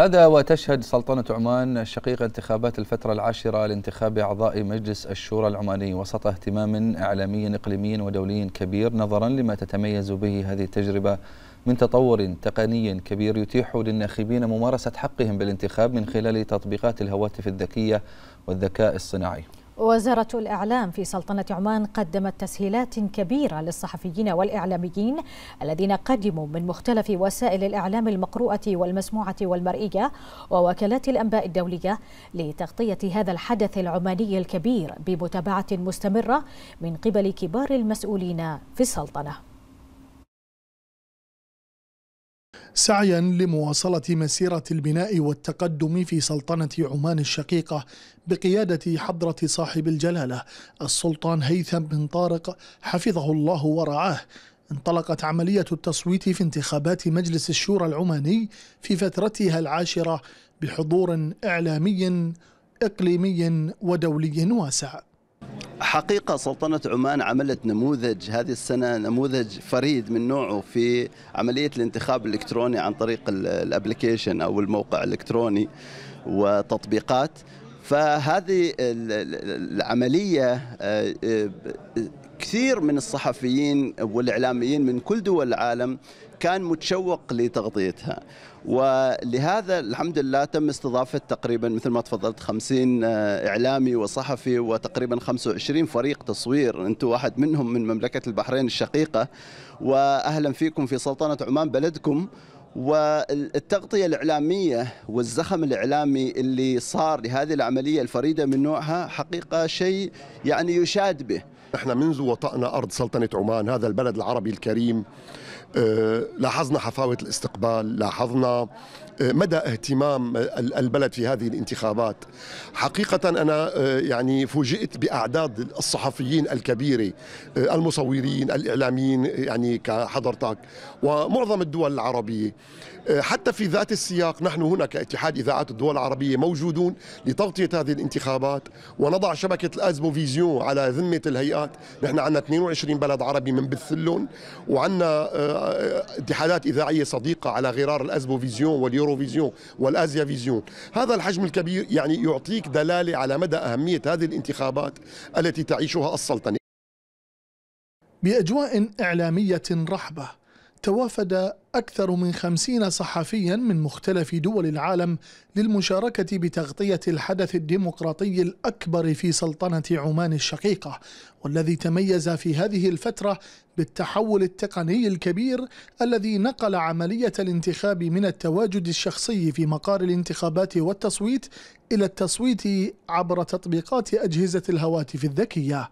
هذا وتشهد سلطنة عمان شقيق انتخابات الفترة العاشرة لانتخاب أعضاء مجلس الشورى العماني وسط اهتمام إعلامي إقليمي ودولي كبير نظرا لما تتميز به هذه التجربة من تطور تقني كبير يتيح للناخبين ممارسة حقهم بالانتخاب من خلال تطبيقات الهواتف الذكية والذكاء الصناعي وزارة الإعلام في سلطنة عمان قدمت تسهيلات كبيرة للصحفيين والإعلاميين الذين قدموا من مختلف وسائل الإعلام المقروءة والمسموعة والمرئية ووكالات الأنباء الدولية لتغطية هذا الحدث العماني الكبير بمتابعة مستمرة من قبل كبار المسؤولين في السلطنة سعيا لمواصلة مسيرة البناء والتقدم في سلطنة عمان الشقيقة بقيادة حضرة صاحب الجلالة السلطان هيثم بن طارق حفظه الله ورعاه انطلقت عملية التصويت في انتخابات مجلس الشورى العماني في فترتها العاشرة بحضور إعلامي إقليمي ودولي واسع حقيقة سلطنة عمان عملت نموذج هذه السنة نموذج فريد من نوعه في عملية الانتخاب الإلكتروني عن طريق الابليكيشن أو الموقع الإلكتروني وتطبيقات فهذه العملية آه، آه، كثير من الصحفيين والإعلاميين من كل دول العالم كان متشوق لتغطيتها ولهذا الحمد لله تم استضافة تقريبا مثل ما تفضلت 50 آه، إعلامي وصحفي وتقريبا 25 فريق تصوير أنتم واحد منهم من مملكة البحرين الشقيقة وأهلا فيكم في سلطنة عمان بلدكم والتغطية الإعلامية والزخم الإعلامي اللي صار لهذه العملية الفريدة من نوعها حقيقة شيء يعني يشاد به احنا منذ وطأنا أرض سلطنة عمان هذا البلد العربي الكريم آه، لاحظنا حفاوة الاستقبال لاحظنا آه، مدى اهتمام البلد في هذه الانتخابات حقيقة أنا آه، يعني فوجئت بأعداد الصحفيين الكبيرة المصورين الإعلاميين يعني كحضرتك ومعظم الدول العربية حتى في ذات السياق نحن هنا كاتحاد إذاعات الدول العربية موجودون لتغطية هذه الانتخابات ونضع شبكة الأزمو فيزيون على ذمة الهيئة الجمعيات نحن عندنا 22 بلد عربي بثلون وعندنا آه، اتحادات اذاعيه صديقه على غرار الازبو فيزيون واليورو فيزيون والازيا فيزيون هذا الحجم الكبير يعني يعطيك دلاله على مدى اهميه هذه الانتخابات التي تعيشها السلطنه باجواء اعلاميه رحبه توافد أكثر من خمسين صحفيا من مختلف دول العالم للمشاركة بتغطية الحدث الديمقراطي الأكبر في سلطنة عمان الشقيقة والذي تميز في هذه الفترة بالتحول التقني الكبير الذي نقل عملية الانتخاب من التواجد الشخصي في مقار الانتخابات والتصويت إلى التصويت عبر تطبيقات أجهزة الهواتف الذكية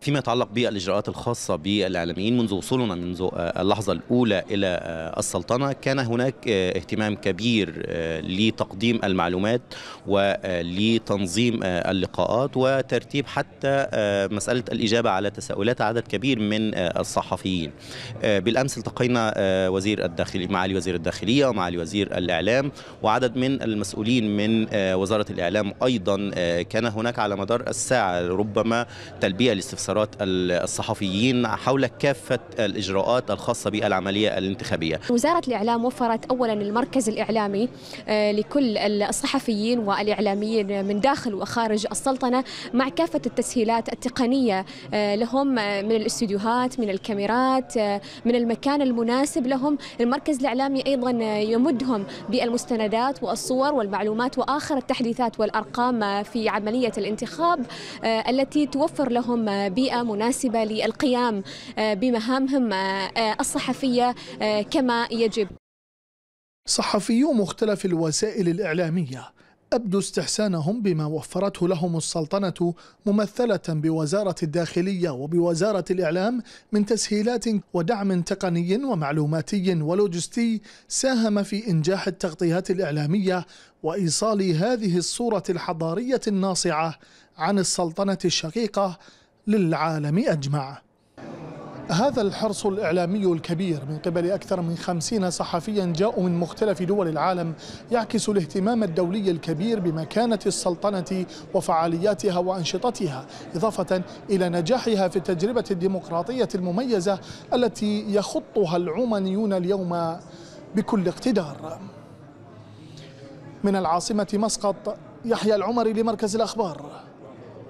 فيما يتعلق بالإجراءات الخاصة بالإعلاميين منذ وصولنا منذ آه، اللحظة الأولى إلى آه، السلطنة كان هناك آه، اهتمام كبير لتقديم المعلومات ولتنظيم اللقاءات وترتيب حتى مسألة الإجابة على تساؤلات عدد كبير من الصحفيين بالأمس التقينا وزير الداخلية معالي وزير الداخلية ومعالي وزير الإعلام وعدد من المسؤولين من وزارة الإعلام أيضا كان هناك على مدار الساعة ربما تلبية لاستفسار وعثرات الصحفيين حول كافة الإجراءات الخاصة بالعملية الانتخابية وزارة الإعلام وفرت أولا المركز الإعلامي آه، لكل الصحفيين والإعلاميين من داخل وخارج السلطنة مع كافة التسهيلات التقنية آه، لهم آه، من الاستديوهات من الكاميرات من المكان المناسب لهم المركز الإعلامي أيضا يمدهم بالمستندات والصور والمعلومات وآخر التحديثات والأرقام في عملية الانتخاب التي توفر لهم بيئة مناسبة للقيام آه، بمهامهم آه، آه، الصحفية كما يجب صحفيو مختلف الوسائل الإعلامية أبدوا استحسانهم بما وفرته لهم السلطنة ممثلة بوزارة الداخلية وبوزارة الإعلام من تسهيلات ودعم تقني ومعلوماتي ولوجستي ساهم في إنجاح التغطيات الإعلامية وإيصال هذه الصورة الحضارية الناصعة عن السلطنة الشقيقة للعالم أجمع هذا الحرص الإعلامي الكبير من قبل أكثر من خمسين صحفيا جاءوا من مختلف دول العالم يعكس الاهتمام الدولي الكبير بمكانة السلطنة وفعالياتها وأنشطتها إضافة إلى نجاحها في التجربة الديمقراطية المميزة التي يخطها العمانيون اليوم بكل اقتدار من العاصمة مسقط يحيى العمري لمركز الأخبار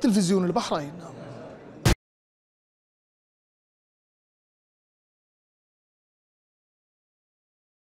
تلفزيون البحرين